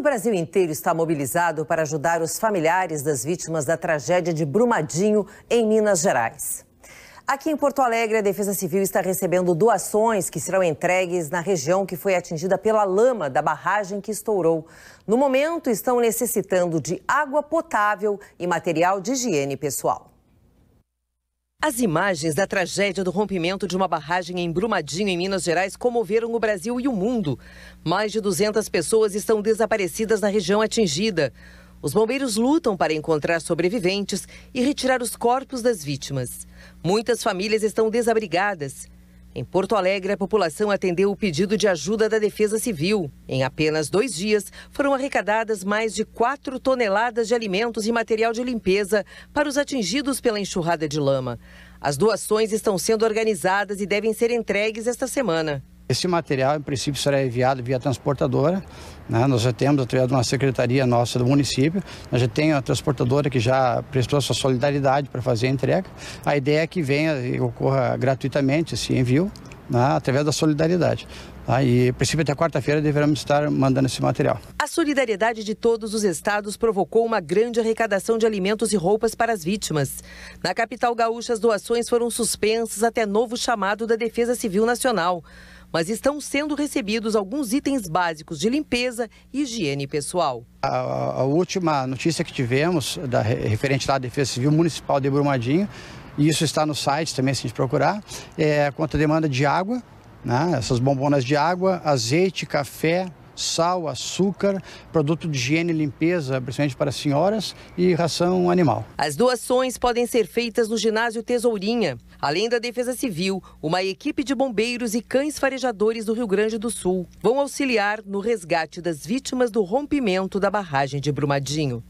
o Brasil inteiro está mobilizado para ajudar os familiares das vítimas da tragédia de Brumadinho, em Minas Gerais. Aqui em Porto Alegre, a Defesa Civil está recebendo doações que serão entregues na região que foi atingida pela lama da barragem que estourou. No momento, estão necessitando de água potável e material de higiene pessoal. As imagens da tragédia do rompimento de uma barragem em Brumadinho, em Minas Gerais, comoveram o Brasil e o mundo. Mais de 200 pessoas estão desaparecidas na região atingida. Os bombeiros lutam para encontrar sobreviventes e retirar os corpos das vítimas. Muitas famílias estão desabrigadas. Em Porto Alegre, a população atendeu o pedido de ajuda da Defesa Civil. Em apenas dois dias, foram arrecadadas mais de 4 toneladas de alimentos e material de limpeza para os atingidos pela enxurrada de lama. As doações estão sendo organizadas e devem ser entregues esta semana. Esse material, em princípio, será enviado via transportadora. Né? Nós já temos, através de uma secretaria nossa do município, nós já tem a transportadora que já prestou sua solidariedade para fazer a entrega. A ideia é que venha e ocorra gratuitamente esse envio né, através da solidariedade. Tá? E, a princípio, até quarta-feira deveremos estar mandando esse material. A solidariedade de todos os estados provocou uma grande arrecadação de alimentos e roupas para as vítimas. Na capital gaúcha, as doações foram suspensas até novo chamado da Defesa Civil Nacional mas estão sendo recebidos alguns itens básicos de limpeza e higiene pessoal. A, a última notícia que tivemos, da, referente à Defesa Civil Municipal de Brumadinho, e isso está no site também, se a gente procurar, é, quanto à demanda de água, né? essas bombonas de água, azeite, café, sal, açúcar, produto de higiene e limpeza, principalmente para senhoras, e ração animal. As doações podem ser feitas no ginásio Tesourinha. Além da Defesa Civil, uma equipe de bombeiros e cães farejadores do Rio Grande do Sul vão auxiliar no resgate das vítimas do rompimento da barragem de Brumadinho.